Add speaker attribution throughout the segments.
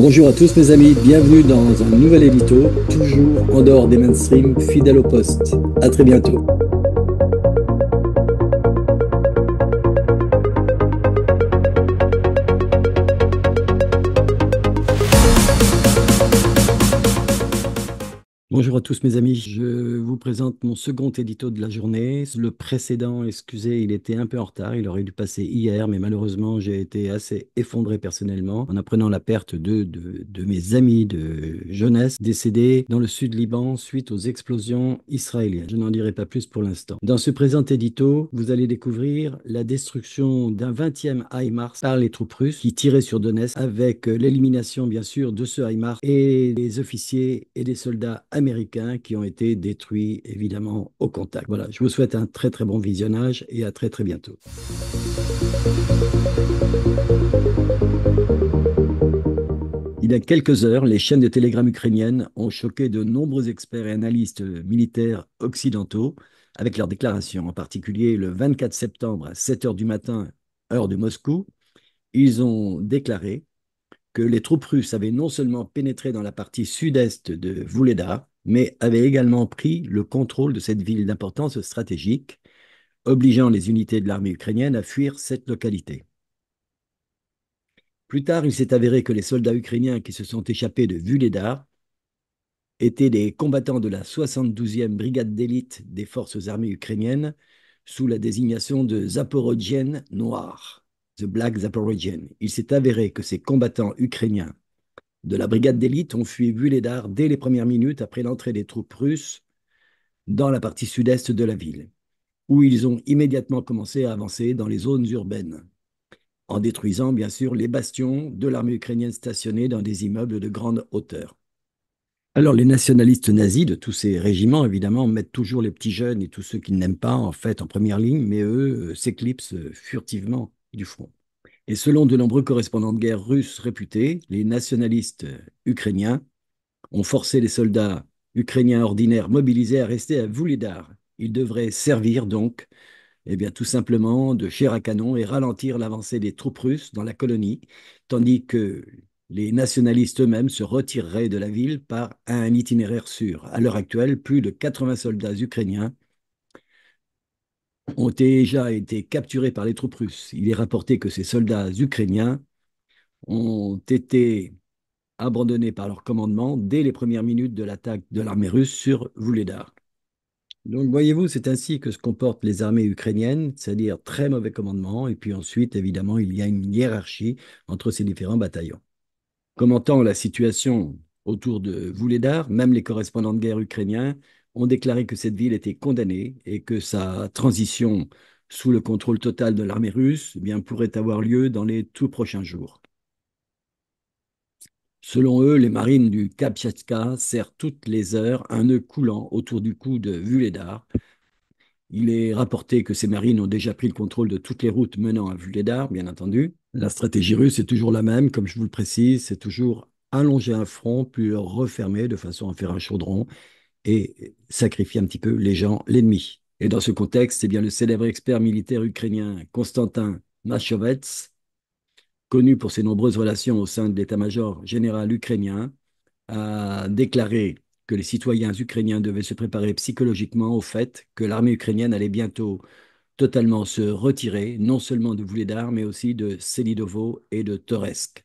Speaker 1: Bonjour à tous mes amis, bienvenue dans un nouvel édito, toujours en dehors des mainstreams, fidèles au poste. À très bientôt. à tous mes amis, je vous présente mon second édito de la journée. Le précédent, excusez, il était un peu en retard, il aurait dû passer hier, mais malheureusement j'ai été assez effondré personnellement en apprenant la perte de, de, mes amis de jeunesse décédés dans le sud Liban suite aux explosions israéliennes. Je n'en dirai pas plus pour l'instant. Dans ce présent édito, vous allez découvrir la destruction d'un 20e HIMARS par les troupes russes qui tiraient sur Donetsk avec l'élimination bien sûr de ce HIMARS et des officiers et des soldats américains qui ont été détruits évidemment au contact. Voilà, je vous souhaite un très très bon visionnage et à très très bientôt. Il y a quelques heures, les chaînes de télégramme ukrainiennes ont choqué de nombreux experts et analystes militaires occidentaux avec leurs déclarations. En particulier, le 24 septembre à 7 h du matin, heure de Moscou, ils ont déclaré que les troupes russes avaient non seulement pénétré dans la partie sud-est de Vouleda, mais avait également pris le contrôle de cette ville d'importance stratégique, obligeant les unités de l'armée ukrainienne à fuir cette localité. Plus tard, il s'est avéré que les soldats ukrainiens qui se sont échappés de Vuledar étaient des combattants de la 72e brigade d'élite des forces armées ukrainiennes sous la désignation de Zaporodienne Noir, The Black Zaporojian). Il s'est avéré que ces combattants ukrainiens de la brigade d'élite ont fui Vuledar dès les premières minutes après l'entrée des troupes russes dans la partie sud-est de la ville, où ils ont immédiatement commencé à avancer dans les zones urbaines, en détruisant bien sûr les bastions de l'armée ukrainienne stationnée dans des immeubles de grande hauteur. Alors les nationalistes nazis de tous ces régiments, évidemment, mettent toujours les petits jeunes et tous ceux qu'ils n'aiment pas, en fait, en première ligne, mais eux euh, s'éclipsent furtivement du front. Et selon de nombreux correspondants de guerre russes réputés, les nationalistes euh, ukrainiens ont forcé les soldats ukrainiens ordinaires mobilisés à rester à voulidar Ils devraient servir donc, eh bien, tout simplement de chair à canon et ralentir l'avancée des troupes russes dans la colonie, tandis que les nationalistes eux-mêmes se retireraient de la ville par un itinéraire sûr. À l'heure actuelle, plus de 80 soldats ukrainiens ont déjà été capturés par les troupes russes. Il est rapporté que ces soldats ukrainiens ont été abandonnés par leur commandement dès les premières minutes de l'attaque de l'armée russe sur vouledar Donc voyez-vous, c'est ainsi que se comportent les armées ukrainiennes, c'est-à-dire très mauvais commandement, et puis ensuite, évidemment, il y a une hiérarchie entre ces différents bataillons. Commentant la situation autour de Vouledar, même les correspondants de guerre ukrainiens ont déclaré que cette ville était condamnée et que sa transition sous le contrôle total de l'armée russe eh bien, pourrait avoir lieu dans les tout prochains jours. Selon eux, les marines du Kapchatka serrent toutes les heures un nœud coulant autour du cou de Vuledar. Il est rapporté que ces marines ont déjà pris le contrôle de toutes les routes menant à Vuledar, bien entendu. La stratégie russe est toujours la même, comme je vous le précise, c'est toujours allonger un front puis le refermer de façon à faire un chaudron et sacrifier un petit peu les gens, l'ennemi. Et dans ce contexte, eh bien le célèbre expert militaire ukrainien Konstantin Machovets, connu pour ses nombreuses relations au sein de l'état-major général ukrainien, a déclaré que les citoyens ukrainiens devaient se préparer psychologiquement au fait que l'armée ukrainienne allait bientôt totalement se retirer, non seulement de d'armes, mais aussi de Selidovo et de Toresk.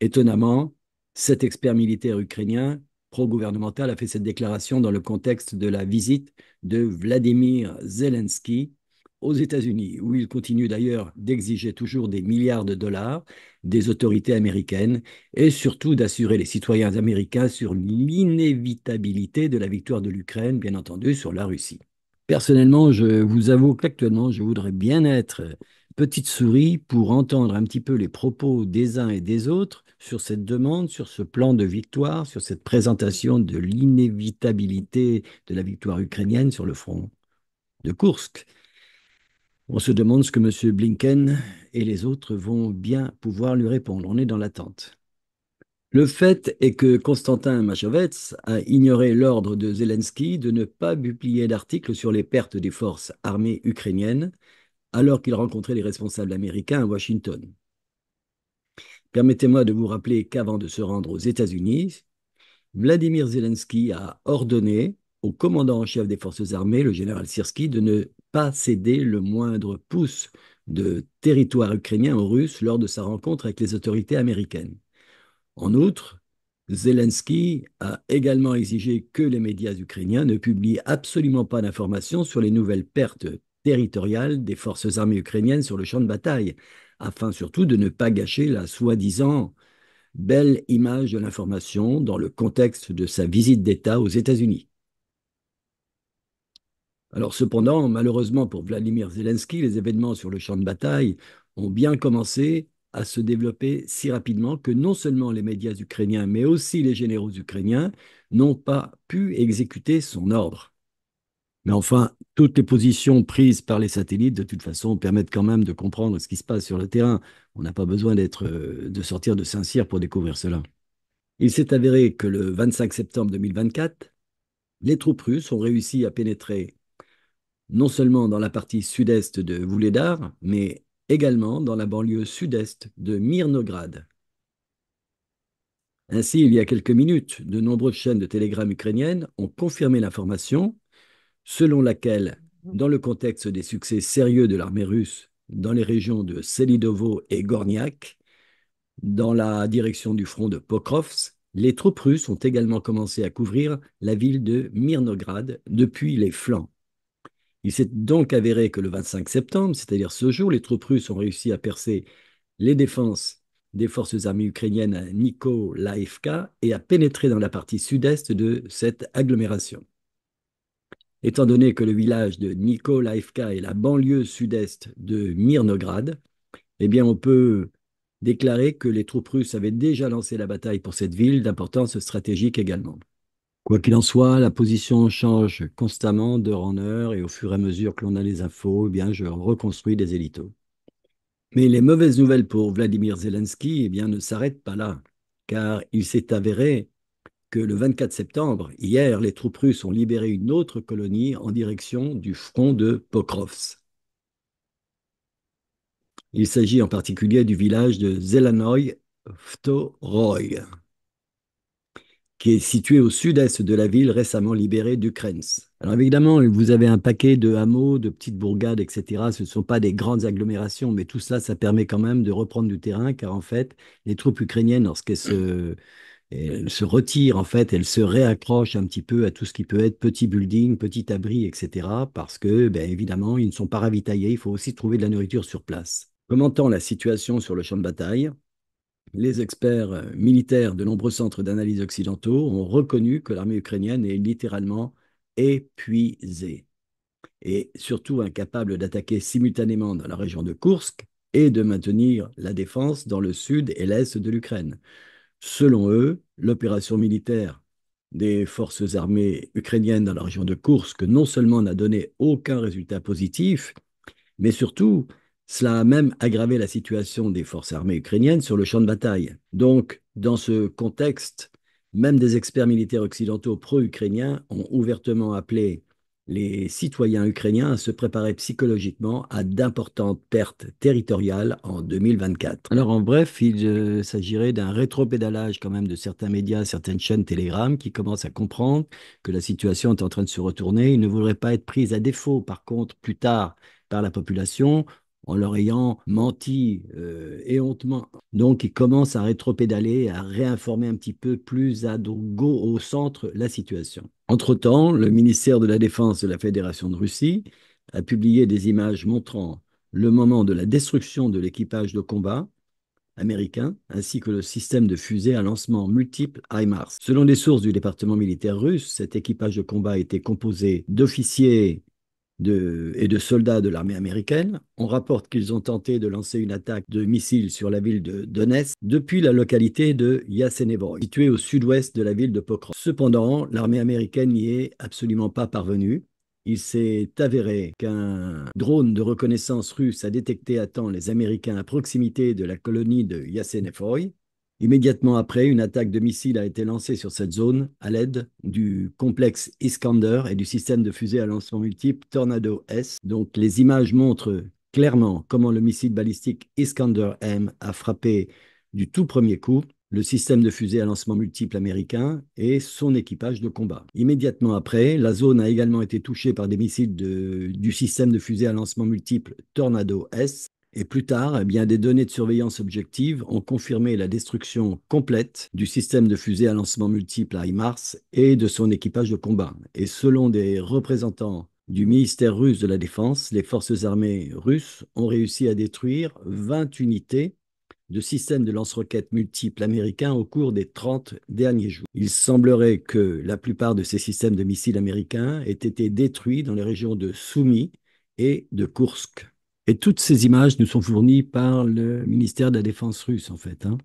Speaker 1: Étonnamment, cet expert militaire ukrainien pro gouvernemental a fait cette déclaration dans le contexte de la visite de Vladimir Zelensky aux États-Unis, où il continue d'ailleurs d'exiger toujours des milliards de dollars des autorités américaines et surtout d'assurer les citoyens américains sur l'inévitabilité de la victoire de l'Ukraine, bien entendu, sur la Russie. Personnellement, je vous avoue qu'actuellement, je voudrais bien être petite souris pour entendre un petit peu les propos des uns et des autres sur cette demande, sur ce plan de victoire, sur cette présentation de l'inévitabilité de la victoire ukrainienne sur le front de Kursk. On se demande ce que M. Blinken et les autres vont bien pouvoir lui répondre. On est dans l'attente. Le fait est que Konstantin Machovets a ignoré l'ordre de Zelensky de ne pas publier d'article sur les pertes des forces armées ukrainiennes, alors qu'il rencontrait les responsables américains à Washington. Permettez-moi de vous rappeler qu'avant de se rendre aux États-Unis, Vladimir Zelensky a ordonné au commandant en chef des forces armées, le général Sirski, de ne pas céder le moindre pouce de territoire ukrainien aux Russes lors de sa rencontre avec les autorités américaines. En outre, Zelensky a également exigé que les médias ukrainiens ne publient absolument pas d'informations sur les nouvelles pertes territorial des forces armées ukrainiennes sur le champ de bataille, afin surtout de ne pas gâcher la soi-disant belle image de l'information dans le contexte de sa visite d'État aux États-Unis. Alors cependant, malheureusement pour Vladimir Zelensky, les événements sur le champ de bataille ont bien commencé à se développer si rapidement que non seulement les médias ukrainiens, mais aussi les généraux ukrainiens n'ont pas pu exécuter son ordre. Mais enfin, toutes les positions prises par les satellites, de toute façon, permettent quand même de comprendre ce qui se passe sur le terrain. On n'a pas besoin d'être, euh, de sortir de Saint-Cyr pour découvrir cela. Il s'est avéré que le 25 septembre 2024, les troupes russes ont réussi à pénétrer non seulement dans la partie sud-est de Vouledar, mais également dans la banlieue sud-est de Mirnograd. Ainsi, il y a quelques minutes, de nombreuses chaînes de télégrammes ukrainiennes ont confirmé l'information selon laquelle, dans le contexte des succès sérieux de l'armée russe dans les régions de Selidovo et Gorniak, dans la direction du front de Pokrovsk, les troupes russes ont également commencé à couvrir la ville de Mirnograd depuis les flancs. Il s'est donc avéré que le 25 septembre, c'est-à-dire ce jour, les troupes russes ont réussi à percer les défenses des forces armées ukrainiennes à Nikolaevka et à pénétrer dans la partie sud-est de cette agglomération. Étant donné que le village de Nikolaevka est la banlieue sud-est de Mirnograd, eh bien on peut déclarer que les troupes russes avaient déjà lancé la bataille pour cette ville d'importance stratégique également. Quoi qu'il en soit, la position change constamment d'heure en heure et au fur et à mesure que l'on a les infos, eh bien je reconstruis des élitos. Mais les mauvaises nouvelles pour Vladimir Zelensky eh bien, ne s'arrêtent pas là, car il s'est avéré que le 24 septembre, hier, les troupes russes ont libéré une autre colonie en direction du front de Pokrovsk. Il s'agit en particulier du village de Zelanoy Vtoroy, qui est situé au sud-est de la ville récemment libérée d'Ukraine. Alors évidemment, vous avez un paquet de hameaux, de petites bourgades, etc. Ce ne sont pas des grandes agglomérations, mais tout cela, ça permet quand même de reprendre du terrain, car en fait, les troupes ukrainiennes, lorsqu'elles se elle se retire en fait, elle se réaccroche un petit peu à tout ce qui peut être petit building, petit abri, etc. Parce que, bien évidemment, ils ne sont pas ravitaillés, il faut aussi trouver de la nourriture sur place. Commentant la situation sur le champ de bataille, les experts euh, militaires de nombreux centres d'analyse occidentaux ont reconnu que l'armée ukrainienne est littéralement épuisée et surtout incapable d'attaquer simultanément dans la région de Kursk et de maintenir la défense dans le sud et l'est de l'Ukraine. Selon eux, l'opération militaire des forces armées ukrainiennes dans la région de Kursk non seulement n'a donné aucun résultat positif, mais surtout, cela a même aggravé la situation des forces armées ukrainiennes sur le champ de bataille. Donc, dans ce contexte, même des experts militaires occidentaux pro-ukrainiens ont ouvertement appelé les citoyens ukrainiens se préparaient psychologiquement à d'importantes pertes territoriales en 2024. Alors en bref, il euh, s'agirait d'un rétropédalage quand même de certains médias, certaines chaînes Telegram qui commencent à comprendre que la situation est en train de se retourner. Ils ne voudraient pas être pris à défaut, par contre, plus tard par la population en leur ayant menti et euh, hontement. Donc, ils commencent à rétropédaler, à réinformer un petit peu plus à Drogo au centre la situation. Entre-temps, le ministère de la Défense de la Fédération de Russie a publié des images montrant le moment de la destruction de l'équipage de combat américain ainsi que le système de fusée à lancement multiple HIMARS. Selon les sources du département militaire russe, cet équipage de combat était composé d'officiers et de soldats de l'armée américaine. On rapporte qu'ils ont tenté de lancer une attaque de missiles sur la ville de Donetsk depuis la localité de Yasenevoy, située au sud-ouest de la ville de Pokhran. Cependant, l'armée américaine n'y est absolument pas parvenue. Il s'est avéré qu'un drone de reconnaissance russe a détecté à temps les Américains à proximité de la colonie de Yasenevoy Immédiatement après, une attaque de missiles a été lancée sur cette zone à l'aide du complexe Iskander et du système de fusée à lancement multiple Tornado S. Donc les images montrent clairement comment le missile balistique Iskander M a frappé du tout premier coup le système de fusée à lancement multiple américain et son équipage de combat. Immédiatement après, la zone a également été touchée par des missiles du système de fusée à lancement multiple Tornado S et plus tard, eh bien, des données de surveillance objective ont confirmé la destruction complète du système de fusée à lancement multiple à IMARS et de son équipage de combat. Et selon des représentants du ministère russe de la Défense, les forces armées russes ont réussi à détruire 20 unités de systèmes de lance-roquettes multiples américains au cours des 30 derniers jours. Il semblerait que la plupart de ces systèmes de missiles américains aient été détruits dans les régions de Soumy et de Kursk. Et toutes ces images nous sont fournies par le ministère de la Défense russe, en fait. Hein.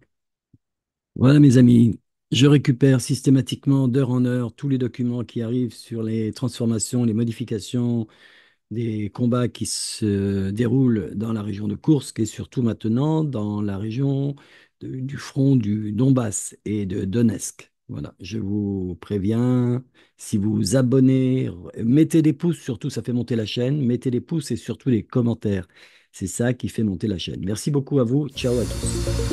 Speaker 1: Voilà, mes amis, je récupère systématiquement d'heure en heure tous les documents qui arrivent sur les transformations, les modifications des combats qui se déroulent dans la région de Kursk et surtout maintenant dans la région du front du Donbass et de Donetsk. Voilà, je vous préviens. Si vous vous abonnez, mettez des pouces, surtout, ça fait monter la chaîne. Mettez des pouces et surtout les commentaires. C'est ça qui fait monter la chaîne. Merci beaucoup à vous. Ciao à tous.